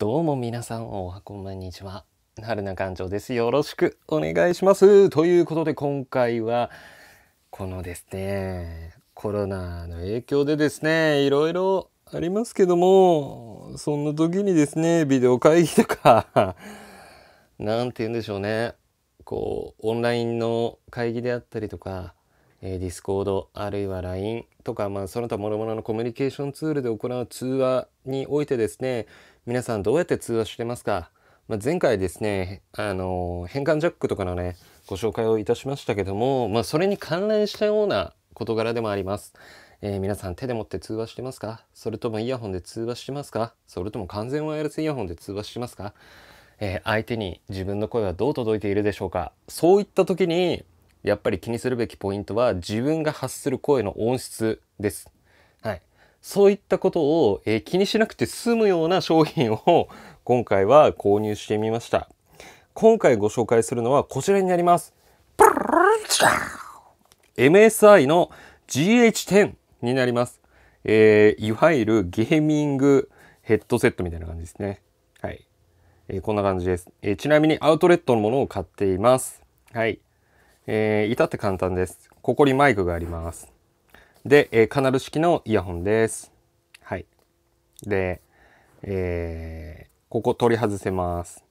どうも皆さんおはこんにちは。るな館長です。よろしくお願いします。ということで今回はこのですね、コロナの影響でですね、いろいろありますけども、そんな時にですね、ビデオ会議とか、何 て言うんでしょうね、こう、オンラインの会議であったりとか、えー、ディスコードあるいは LINE とか、まあ、その他諸々のコミュニケーションツールで行う通話においてですね皆さんどうやって通話してますか、まあ、前回ですね、あの変換ジャックとかのね、ご紹介をいたしましたけども、まあ、それに関連したような事柄でもあります。えー、皆さん手で持って通話してますかそれともイヤホンで通話してますかそれとも完全ワイヤレスイヤホンで通話してますか、えー、相手に自分の声はどう届いているでしょうかそういった時にやっぱり気にするべきポイントは自分が発する声の音質です。そういったことを、えー、気にしなくて済むような商品を 今回は購入してみました。今回ご紹介するのはこちらになります。MSI の GH10 になります。えー、いわゆるゲーミングヘッドセットみたいな感じですね。はい。えー、こんな感じです、えー、ちなみにアウトレットのものを買っています。はい。えー、至って簡単です。ここにマイクがあります。で、えー、カナル式のイヤホンです。はい。で、えー、ここ取り外せます。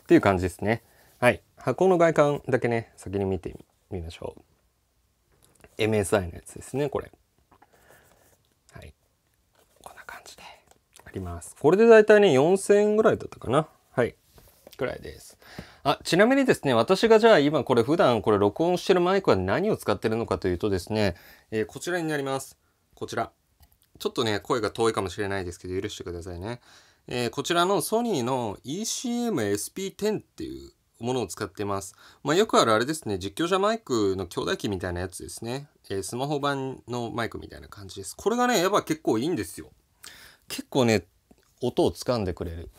っていう感じですね。はい。箱の外観だけね、先に見てみましょう。MSI のやつですね、これ。はい。こんな感じであります。これで大体ね、4000円ぐらいだったかな。はい。くらいです。あ、ちなみにですね、私がじゃあ今これ普段これ録音してるマイクは何を使ってるのかというとですね、えー、こちらになります。こちら。ちょっとね、声が遠いかもしれないですけど、許してくださいね。えー、こちらのソニーの ECM-SP10 っていうものを使ってます。まあ、よくあるあれですね、実況者マイクの兄弟機みたいなやつですね。えー、スマホ版のマイクみたいな感じです。これがね、やっぱ結構いいんですよ。結構ね、音を掴んでくれる。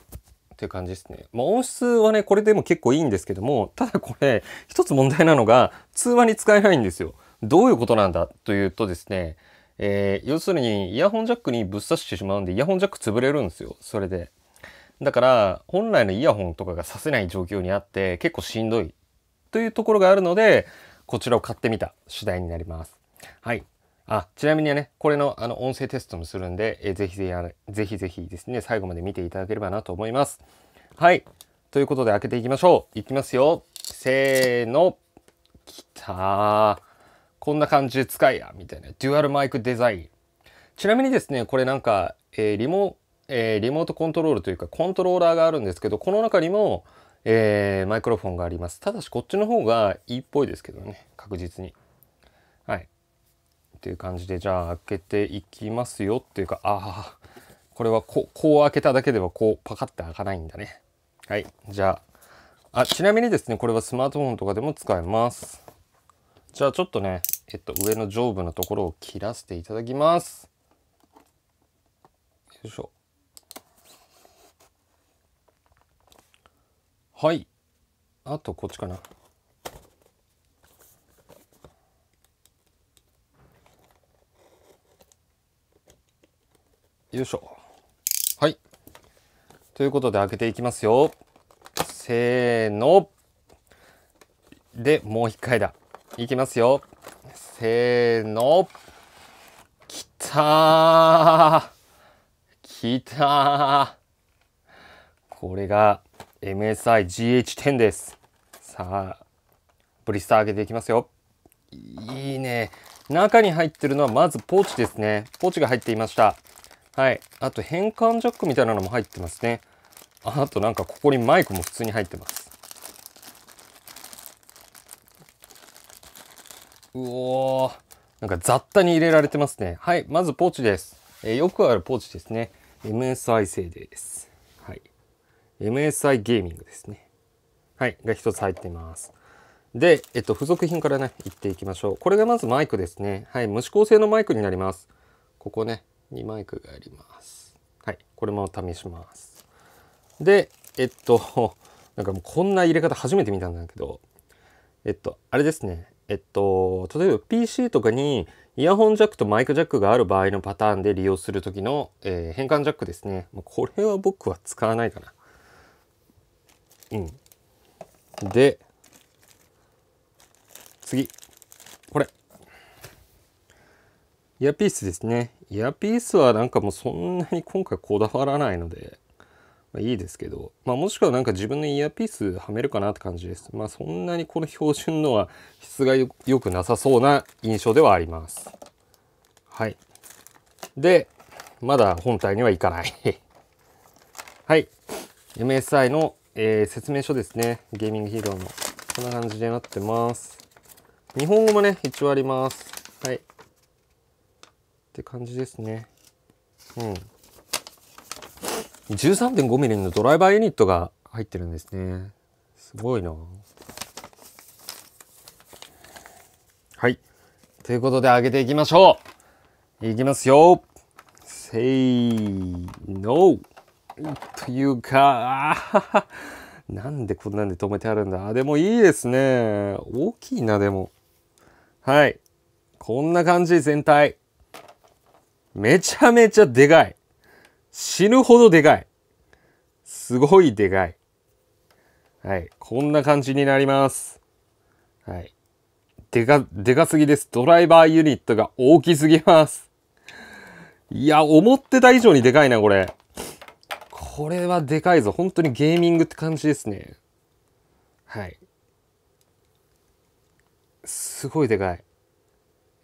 っていう感じですね。まあ、音質はね、これでも結構いいんですけども、ただこれ、一つ問題なのが、通話に使えないんですよ。どういうことなんだというとですね、えー、要するに、イヤホンジャックにぶっ刺してしまうんで、イヤホンジャック潰れるんですよ。それで。だから、本来のイヤホンとかがさせない状況にあって、結構しんどいというところがあるので、こちらを買ってみた次第になります。はい。あ、ちなみにね、これのあの音声テストもするんで、えぜひぜひぜひぜひですね、最後まで見ていただければなと思います。はい。ということで開けていきましょう。いきますよ。せーの。きたこんな感じで使いや、みたいな。デュアルマイクデザイン。ちなみにですね、これなんか、えー、リモ、えー、リモートコントロールというか、コントローラーがあるんですけど、この中にも、えー、マイクロフォンがあります。ただし、こっちの方がいいっぽいですけどね、確実に。はい。っていう感じでじゃあ開けていきますよっていうかああこれはこう開けただけではこうパカッて開かないんだねはいじゃああちなみにですねこれはスマートフォンとかでも使えますじゃあちょっとねえっと上の上部のところを切らせていただきますよいしょはいあとこっちかなよいしょはいということで開けていきますよせーのでもう一回だいきますよせーのきたきたこれが MSIGH10 ですさあブリスター開けていきますよいいね中に入ってるのはまずポーチですねポーチが入っていましたはい。あと変換ジャックみたいなのも入ってますね。あとなんかここにマイクも普通に入ってます。うおー。なんか雑多に入れられてますね。はい。まずポーチです。えー、よくあるポーチですね。MSI 製です。はい。MSI ゲーミングですね。はい。が一つ入ってます。で、えっと、付属品からね、いっていきましょう。これがまずマイクですね。はい。無指向性のマイクになります。ここね。にマイクがありますはいこれも試しますでえっと なんかもうこんな入れ方初めて見たんだけどえっとあれですねえっと例えば PC とかにイヤホンジャックとマイクジャックがある場合のパターンで利用する時の、えー、変換ジャックですねこれは僕は使わないかなうんで次これイヤーピースですねイヤーピースはなんかもうそんなに今回こだわらないので、まあ、いいですけど、まあ、もしくはなんか自分のイヤーピースはめるかなって感じです。まあそんなにこの標準のは質が良くなさそうな印象ではあります。はい。で、まだ本体にはいかない はい。MSI の、えー、説明書ですね。ゲーミングヒーローの。こんな感じになってます。日本語もね、一応あります。って感じですね。うん。13.5ミリのドライバーユニットが入ってるんですね。すごいな。はい。ということで上げていきましょういきますよせーのというか、なんでこんなんで止めてあるんだ。でもいいですね。大きいな、でも。はい。こんな感じ、全体。めちゃめちゃでかい。死ぬほどでかい。すごいでかい。はい。こんな感じになります。はい。でか、でかすぎです。ドライバーユニットが大きすぎます。いや、思ってた以上にでかいな、これ。これはでかいぞ。本当にゲーミングって感じですね。はい。すごいでかい。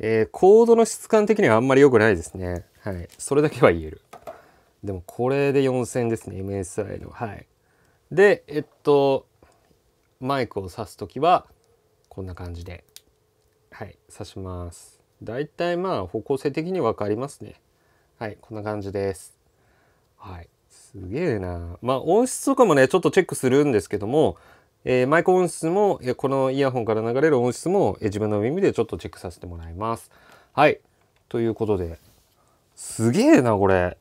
えー、コードの質感的にはあんまり良くないですね。はい。それだけは言える。でもこれで4000ですね。MSI の。はい。で、えっと、マイクを挿す時は、こんな感じで。はい。挿します。だいたいまあ、方向性的に分かりますね。はい。こんな感じです。はい。すげえな。まあ、音質とかもね、ちょっとチェックするんですけども、えー、マイク音質も、えこのイヤホンから流れる音質も、え自分の耳でちょっとチェックさせてもらいます。はい。ということで、すげえな、これ。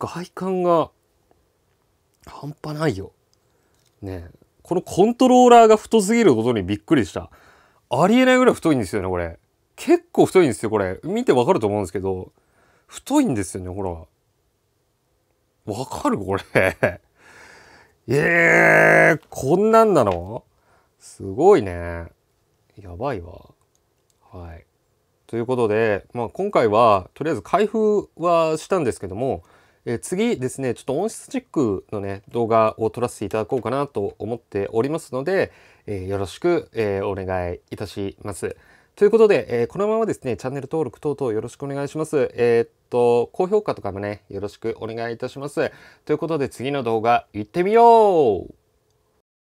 外観が半端ないよ。ねこのコントローラーが太すぎることにびっくりした。ありえないぐらい太いんですよね、これ。結構太いんですよ、これ。見てわかると思うんですけど、太いんですよね、ほら。わかるこれええー、こんなんなのすごいね。やばいわ。はい。ということで、まあ、今回はとりあえず開封はしたんですけども、え次ですねちょっと音質チェックのね動画を撮らせていただこうかなと思っておりますので、えー、よろしく、えー、お願いいたします。ということで、えー、このままですね、チャンネル登録等々よろしくお願いします。えー、っと、高評価とかもね、よろしくお願いいたします。ということで、次の動画、行ってみよう